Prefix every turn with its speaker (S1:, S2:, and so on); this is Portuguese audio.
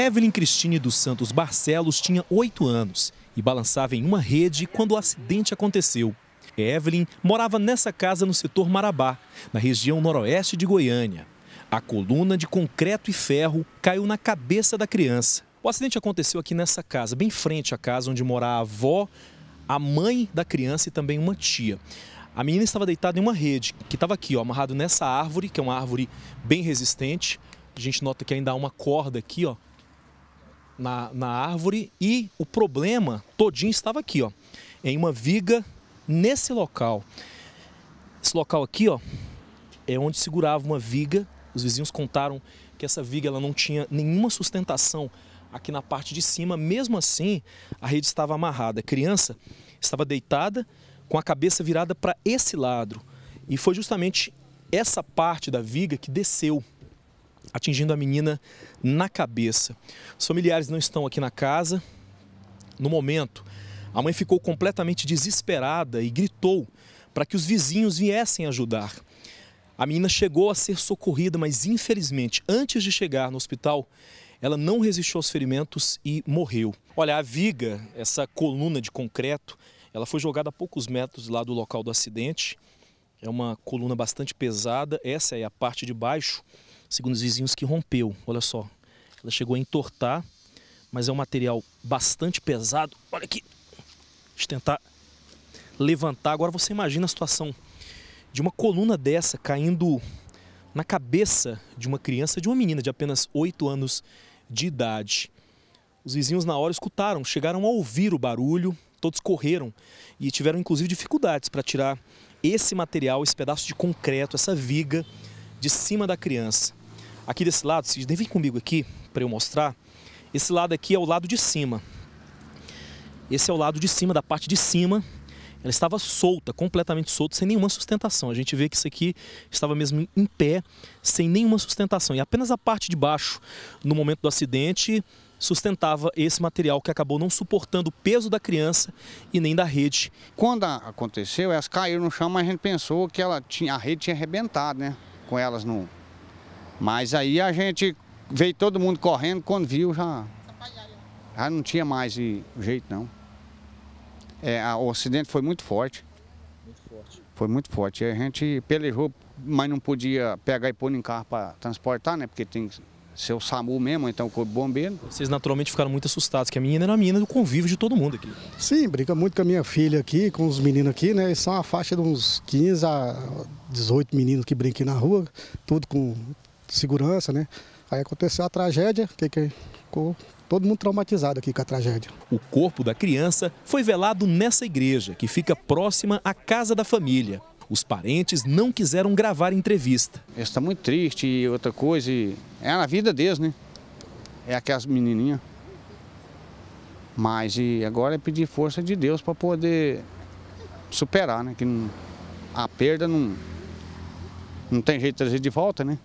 S1: Evelyn Cristine dos Santos Barcelos tinha 8 anos e balançava em uma rede quando o acidente aconteceu. Evelyn morava nessa casa no setor Marabá, na região noroeste de Goiânia. A coluna de concreto e ferro caiu na cabeça da criança. O acidente aconteceu aqui nessa casa, bem frente à casa onde mora a avó, a mãe da criança e também uma tia. A menina estava deitada em uma rede que estava aqui, ó, amarrado nessa árvore, que é uma árvore bem resistente. A gente nota que ainda há uma corda aqui, ó, na, na árvore e o problema todinho estava aqui, ó, em uma viga nesse local. Esse local aqui, ó, é onde segurava uma viga. Os vizinhos contaram que essa viga ela não tinha nenhuma sustentação aqui na parte de cima. Mesmo assim, a rede estava amarrada. A criança estava deitada com a cabeça virada para esse lado. E foi justamente essa parte da viga que desceu atingindo a menina na cabeça. Os familiares não estão aqui na casa. No momento, a mãe ficou completamente desesperada e gritou para que os vizinhos viessem ajudar. A menina chegou a ser socorrida, mas infelizmente, antes de chegar no hospital, ela não resistiu aos ferimentos e morreu. Olha, a viga, essa coluna de concreto, ela foi jogada a poucos metros lá do local do acidente. É uma coluna bastante pesada, essa é a parte de baixo segundo os vizinhos, que rompeu. Olha só, ela chegou a entortar, mas é um material bastante pesado. Olha aqui, deixa eu tentar levantar. Agora você imagina a situação de uma coluna dessa caindo na cabeça de uma criança, de uma menina de apenas 8 anos de idade. Os vizinhos na hora escutaram, chegaram a ouvir o barulho, todos correram e tiveram inclusive dificuldades para tirar esse material, esse pedaço de concreto, essa viga de cima da criança. Aqui desse lado, Sidney, vem comigo aqui para eu mostrar. Esse lado aqui é o lado de cima. Esse é o lado de cima, da parte de cima. Ela estava solta, completamente solta, sem nenhuma sustentação. A gente vê que isso aqui estava mesmo em pé, sem nenhuma sustentação. E apenas a parte de baixo, no momento do acidente, sustentava esse material que acabou não suportando o peso da criança e nem da rede. Quando aconteceu, elas caíram no chão, mas a gente pensou que ela tinha, a rede tinha arrebentado,
S2: né? com elas no. Mas aí a gente veio todo mundo correndo, quando viu já. Já não tinha mais jeito não. É, a, o acidente foi muito forte. Muito forte. Foi muito forte. A gente pelejou, mas não podia pegar e pôr em carro para transportar, né? Porque tem seu SAMU mesmo, então o Corpo
S1: Bombeiro. Vocês naturalmente ficaram muito assustados, que a menina era a menina do convívio de todo mundo aqui.
S3: Sim, brinca muito com a minha filha aqui, com os meninos aqui, né? são a faixa de uns 15 a 18 meninos que brinquem na rua, tudo com segurança, né? Aí aconteceu a tragédia, que, que ficou todo mundo traumatizado aqui com a tragédia.
S1: O corpo da criança foi velado nessa igreja, que fica próxima à casa da família. Os parentes não quiseram gravar entrevista. Está muito triste e outra coisa. É a vida deles, né? É
S2: aquelas menininhas. Mas e agora é pedir força de Deus para poder superar, né? Que não, a perda não, não tem jeito de trazer de volta, né?